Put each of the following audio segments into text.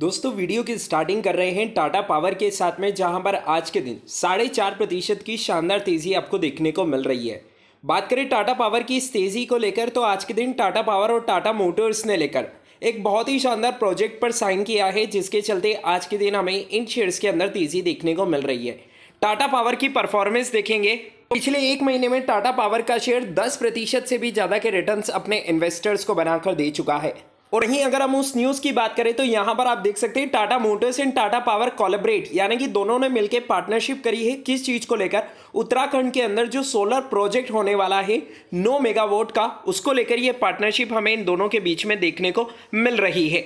दोस्तों वीडियो की स्टार्टिंग कर रहे हैं टाटा पावर के साथ में जहां पर आज के दिन साढ़े चार प्रतिशत की शानदार तेज़ी आपको देखने को मिल रही है बात करें टाटा पावर की इस तेज़ी को लेकर तो आज के दिन टाटा पावर और टाटा मोटर्स ने लेकर एक बहुत ही शानदार प्रोजेक्ट पर साइन किया है जिसके चलते आज के दिन हमें इन शेयर्स के अंदर तेज़ी देखने को मिल रही है टाटा पावर की परफॉर्मेंस देखेंगे पिछले एक महीने में टाटा पावर का शेयर 10 प्रतिशत से भी ज़्यादा के रिटर्न्स अपने इन्वेस्टर्स को बनाकर दे चुका है और वहीं अगर हम उस न्यूज़ की बात करें तो यहाँ पर आप देख सकते हैं Tata Motors and Tata Power collaborate यानी कि दोनों ने मिलकर पार्टनरशिप करी है किस चीज़ को लेकर उत्तराखंड के अंदर जो सोलर प्रोजेक्ट होने वाला है नौ मेगावाट का उसको लेकर ये पार्टनरशिप हमें इन दोनों के बीच में देखने को मिल रही है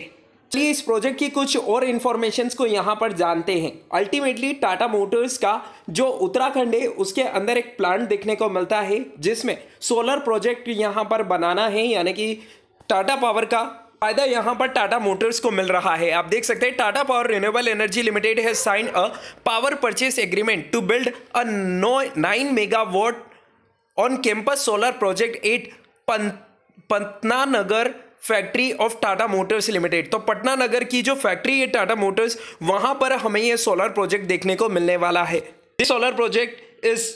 चलिए इस प्रोजेक्ट की कुछ और इन्फॉर्मेशन को यहाँ पर जानते हैं अल्टीमेटली टाटा मोटर्स का जो उत्तराखंड है उसके अंदर एक प्लांट देखने को मिलता है जिसमें सोलर प्रोजेक्ट यहाँ पर बनाना है यानी कि टाटा पावर का फायदा यहाँ पर टाटा मोटर्स को मिल रहा है आप देख सकते हैं Tata Power Renewable Energy Limited has sign a power purchase agreement to build a no nine megawatt on campus solar project at Pantnagar factory of Tata Motors Limited तो पटना नगर की जो फैक्ट्री है टाटा मोटर्स वहां पर हमें यह सोलर प्रोजेक्ट देखने को मिलने वाला है this solar project is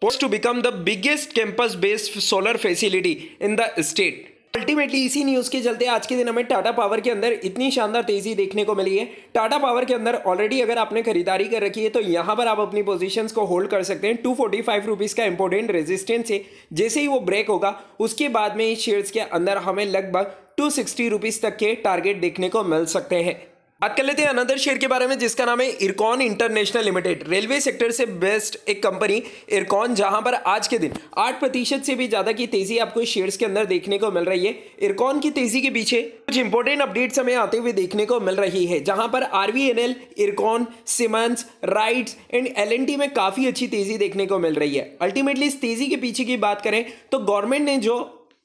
post to become the biggest campus based solar facility in the state ultimately इसी न्यूज़ के चलते आज के दिन हमें टाटा पावर के अंदर इतनी शानदार तेज़ी देखने को मिली है टाटा पावर के अंदर ऑलरेडी अगर आपने खरीदारी कर रखी है तो यहाँ पर आप अपनी पोजीशंस को होल्ड कर सकते हैं टू फोर्टी फाइव रुपीज़ का इंपॉर्टेंट रेजिस्टेंस है जैसे ही वो ब्रेक होगा उसके बाद में इस शेयर्स के अंदर हमें लगभग टू सिक्सटी रुपीज़ तक के टारगेट देखने को मिल सकते हैं बात कर लेते हैं अनदर शेयर के बारे में जिसका नाम है Ircon International Limited railway sector से बेस्ट एक कंपनी इरकॉन जहां पर आज के दिन आठ प्रतिशत से भी ज़्यादा की तेज़ी आपको शेयर्स के अंदर देखने को मिल रही है इरकॉन की तेज़ी के पीछे कुछ इंपॉर्टेंट अपडेट्स हमें आते हुए देखने को मिल रही है जहां पर R V N L Ircon Siemens RITES and L N T में काफ़ी अच्छी तेज़ी देखने को मिल रही है अल्टीमेटली इस तेज़ी के पीछे की बात करें तो गवर्नमेंट ने जो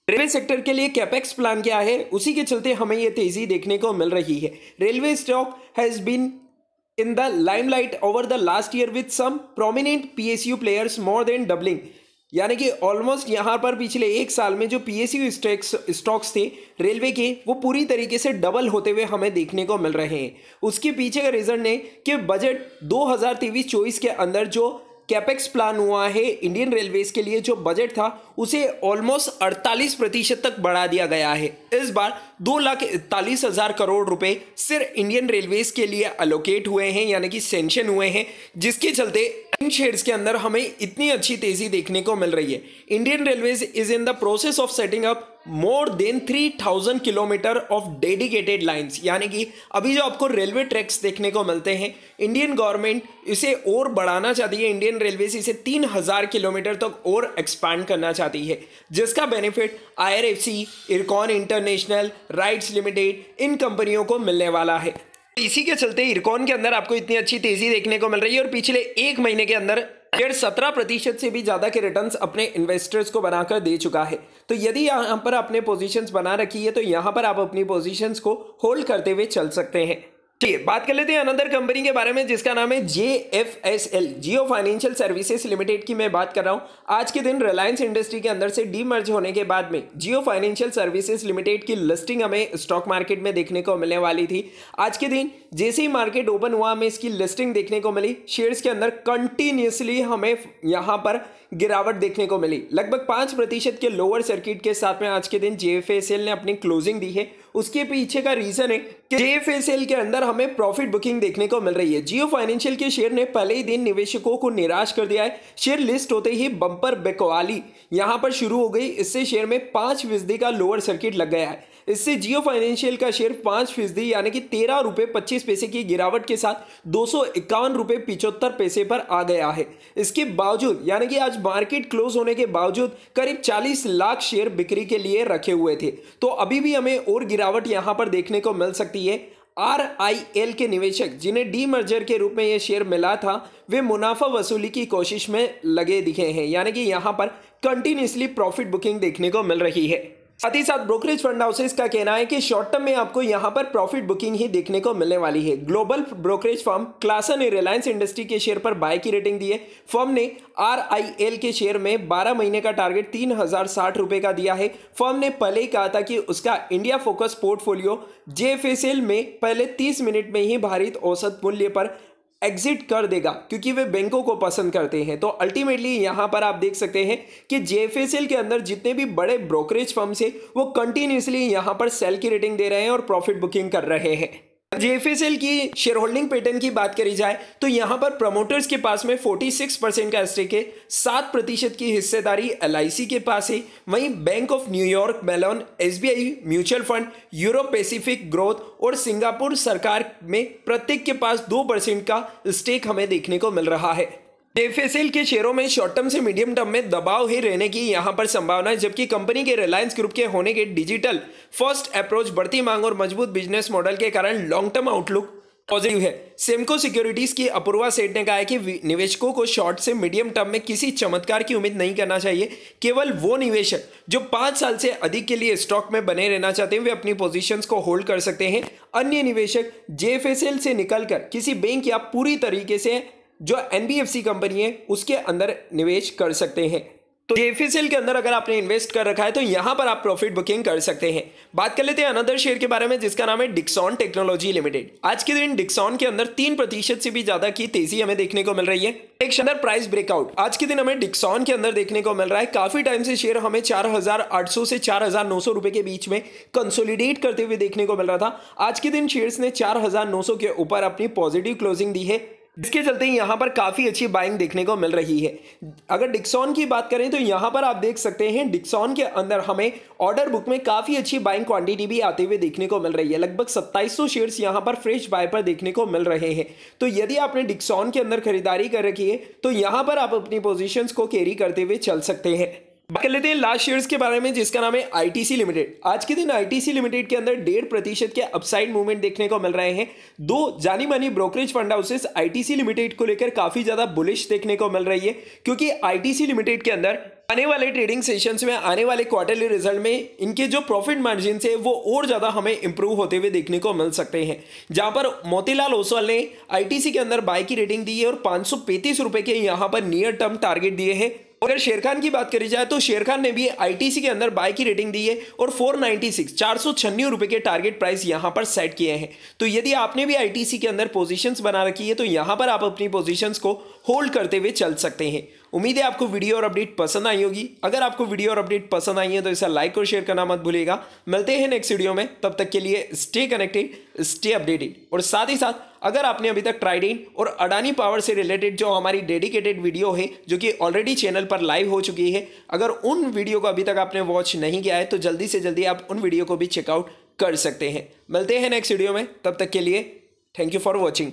रेलवे सेक्टर के लिए कैपेक्स प्लान क्या है उसी के चलते हमें ये तेजी देखने को मिल रही है railway stock has been in the limelight over the last year with some prominent PSU players more than doubling यानी कि ऑलमोस्ट यहाँ पर पिछले एक साल में जो पी एस यू स्टॉक्स थे रेलवे के वो पूरी तरीके से डबल होते हुए हमें देखने को मिल रहे हैं उसके पीछे का रीज़न है कि बजट तेईस चौबीस के अंदर जो कैपेक्स प्लान हुआ है इंडियन रेलवेज के लिए जो बजट था उसे ऑलमोस्ट अड़तालीस प्रतिशत तक बढ़ा दिया गया है इस बार दो लाख इकतालीस हज़ार करोड़ रुपए सिर्फ इंडियन रेलवेज के लिए अलोकेट हुए हैं यानी कि सेंशन हुए हैं जिसके चलते इन शेयर्स के अंदर हमें इतनी अच्छी तेज़ी देखने को मिल रही है Indian Railways is in the process of setting up more than three thousand kilometre of dedicated lines यानी कि अभी जो आपको रेलवे ट्रैक्स देखने को मिलते हैं इंडियन गवर्नमेंट इसे और बढ़ाना चाहती है इंडियन रेलवे से इसे तीन हज़ार किलोमीटर तक और एक्सपैंड करना चाहती है जिसका benefit I R F C Ircon International RITES Limited इन कंपनियों को मिलने वाला है इसी के चलते इरकॉन के अंदर आपको इतनी अच्छी तेजी देखने को मिल रही है और पिछले एक महीने के अंदर शेयर सत्रह प्रतिशत से भी ज़्यादा के रिटर्न्स अपने इन्वेस्टर्स को बनाकर दे चुका है तो यदि यहाँ पर अपने पोजीशंस बना रखी है तो यहाँ पर आप अपनी पोजीशंस को होल्ड करते हुए चल सकते हैं ठीक है बात कर लेते हैं अनदर कंपनी के बारे में जिसका नाम है J F S L Jio financial services limited की मैं बात कर रहा हूँ आज के दिन रिलायंस इंडस्ट्री के अंदर से डी मर्ज होने के बाद में जियो फाइनेंशियल सर्विसेज लिमिटेड की लिस्टिंग हमें स्टॉक मार्केट में देखने को मिलने वाली थी आज के दिन जैसे ही मार्केट ओपन हुआ हमें इसकी लिस्टिंग देखने को मिली शेयर्स के अंदर कंटिन्यूसली हमें यहाँ पर गिरावट देखने को मिली लगभग पाँच प्रतिशत के लोअर सर्किट के साथ में आज के दिन जे ने अपनी क्लोजिंग दी है उसके पीछे का रीजन है कि जेएफएसएल के अंदर हमें प्रॉफिट बुकिंग देखने को मिल रही है जियो फाइनेंशियल के शेयर ने पहले ही दिन निवेशकों को निराश कर दिया है शेयर लिस्ट होते ही बंपर बेकवाली यहां पर शुरू हो गई इससे शेयर में पांच फीसदी का लोअर सर्किट लग गया है इससे जियो फाइनेंशियल का शेयर पाँच फीसदी यानी कि तेरह रुपये पच्चीस पैसे की गिरावट के साथ दो सौ इक्यावन रुपये पिचहत्तर पैसे पर आ गया है इसके बावजूद यानी कि आज मार्केट क्लोज होने के बावजूद करीब चालीस लाख शेयर बिक्री के लिए रखे हुए थे तो अभी भी हमें और गिरावट यहाँ पर देखने को मिल सकती है आर आई एल के निवेशक जिन्हें डी मर्जर के रूप में यह शेयर मिला था वे मुनाफा वसूली की कोशिश में लगे दिखे हैं यानी कि यहाँ पर कंटिन्यूसली प्रॉफिट बुकिंग देखने को मिल रही है साथ ही साथ ब्रोकरेज फंड हाउसेस का कहना है कि शॉर्ट टर्म में आपको यहां पर प्रॉफिट बुकिंग ही देखने को मिलने वाली है ग्लोबल ब्रोकरेज फर्म क्लासन ने रिलायंस इंडस्ट्री के शेयर पर बाय की रेटिंग दी है फर्म ने आर के शेयर में 12 महीने का टारगेट तीन हजार का दिया है फर्म ने पहले ही कहा था कि उसका इंडिया फोकस पोर्टफोलियो जे में पहले तीस मिनट में ही भारत औसत मूल्य पर एग्जिट कर देगा क्योंकि वे बैंकों को पसंद करते हैं तो अल्टीमेटली यहां पर आप देख सकते हैं कि जे के अंदर जितने भी बड़े ब्रोकरेज फर्म्स है वो कंटिन्यूसली यहां पर सेल की रेटिंग दे रहे हैं और प्रॉफिट बुकिंग कर रहे हैं जेएफएसएल की शेयर होल्डिंग पैटर्न की बात करी जाए तो यहां पर प्रमोटर्स के पास में 46 परसेंट का स्टेक है सात प्रतिशत की हिस्सेदारी एल के पास है वहीं bank of New York Mellon SBI mutual fund Europe Pacific growth और सिंगापुर सरकार में प्रत्येक के पास दो परसेंट का स्टेक हमें देखने को मिल रहा है जेफेसिल के शेयरों में शॉर्ट टर्म से मीडियम टर्म में दबाव ही रहने की यहां पर संभावना है जबकि कंपनी के रिलायंस ग्रुप के होने के डिजिटल फर्स्ट अप्रोच बढ़ती मांग और मजबूत बिजनेस मॉडल के कारण लॉन्ग टर्म आउटलुक पॉजिटिव है सेमको सिक्योरिटीज की अपूर्वा सेठ ने कहा है कि निवेशकों को शॉर्ट से मीडियम टर्म में किसी चमत्कार की उम्मीद नहीं करना चाहिए केवल वो निवेशक जो पांच साल से अधिक के लिए स्टॉक में बने रहना चाहते हैं वे अपनी पोजीशंस को होल्ड कर सकते हैं अन्य निवेशक जेएफएसएल से निकलकर किसी बैंक या पूरी तरीके से जो एन कंपनी है उसके अंदर निवेश कर सकते हैं तो जेफीसीएल के अंदर अगर आपने इन्वेस्ट कर रखा है तो यहाँ पर आप प्रॉफिट बुकिंग कर सकते हैं बात कर लेते हैं अनदर शेयर के बारे में जिसका नाम है डिक्सॉन टेक्नोलॉजी लिमिटेड आज के दिन डिक्सॉन के अंदर तीन प्रतिशत से भी ज्यादा की तेजी हमें देखने को मिल रही है एक शानदार प्राइस ब्रेकआउट आज के दिन हमें डिक्सॉन के अंदर देखने को मिल रहा है काफी टाइम से शेयर हमें चार से चार रुपए के बीच में कंसोलिडेट करते हुए देखने को मिल रहा था आज के दिन शेयर ने चार के ऊपर अपनी पॉजिटिव क्लोजिंग दी है जिसके चलते यहाँ पर काफ़ी अच्छी बाइंग देखने को मिल रही है अगर डिक्सॉन की बात करें तो यहाँ पर आप देख सकते हैं डिक्सॉन के अंदर हमें ऑर्डर बुक में काफ़ी अच्छी बाइंग क्वांटिटी भी आते हुए देखने को मिल रही है लगभग सत्ताईस शेयर्स यहाँ पर फ्रेश बाय पर देखने को मिल रहे हैं तो यदि आपने डिक्सॉन के अंदर खरीदारी कर रखी है तो यहाँ पर आप अपनी पोजिशन को कैरी करते हुए चल सकते हैं बात कर लेते हैं लास्ट शेयर्स के बारे में जिसका नाम है आईटीसी लिमिटेड आज के दिन आईटीसी लिमिटेड के अंदर डेढ़ प्रतिशत के अपसाइड मूवमेंट देखने को मिल रहे हैं दो जानी मानी brokerage fund houses ITC limited को लेकर काफी ज्यादा बुलिश देखने को मिल रही है क्योंकि आईटीसी लिमिटेड के अंदर आने वाले ट्रेडिंग सेशंस में आने वाले क्वार्टरली रिजल्ट में इनके जो प्रॉफिट मार्जिन है वो और ज़्यादा हमें इंप्रूव होते हुए देखने को मिल सकते हैं जहां पर मोतीलाल ओसवाल ने आईटीसी के अंदर बाय की रेटिंग दी है और पांच सौ के यहां पर नियर टर्म टारगेट दिए हैं अगर शेर खान की बात करी जाए तो शेर खान ने भी आईटीसी के अंदर बाय की रेटिंग दी है और फोर नाइनटी सिक्स चार सौ छन्नी रुपए के टारगेट प्राइस यहां पर सेट किए हैं तो यदि आपने भी आईटीसी के अंदर पोजीशंस बना रखी है तो यहां पर आप अपनी पोजीशंस को होल्ड करते हुए चल सकते हैं उम्मीद है आपको वीडियो और अपडेट पसंद आई होगी अगर आपको वीडियो और अपडेट पसंद आई है तो इसे लाइक और शेयर करना मत भूलिएगा मिलते हैं नेक्स्ट वीडियो में तब तक के लिए स्टे कनेक्टेड स्टे अपडेटेड और साथ ही साथ अगर आपने अभी तक ट्राइडेन और अडानी पावर से रिलेटेड जो हमारी डेडिकेटेड वीडियो है जो कि ऑलरेडी चैनल पर लाइव हो चुकी है अगर उन वीडियो को अभी तक आपने वॉच नहीं किया है तो जल्दी से जल्दी आप उन वीडियो को भी चेकआउट कर सकते हैं मिलते हैं नेक्स्ट वीडियो में तब तक के लिए थैंक यू फॉर वॉचिंग